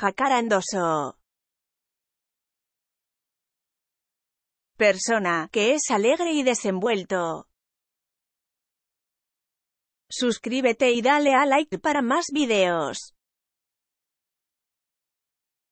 Jacarandoso. Persona, que es alegre y desenvuelto. Suscríbete y dale a like para más videos.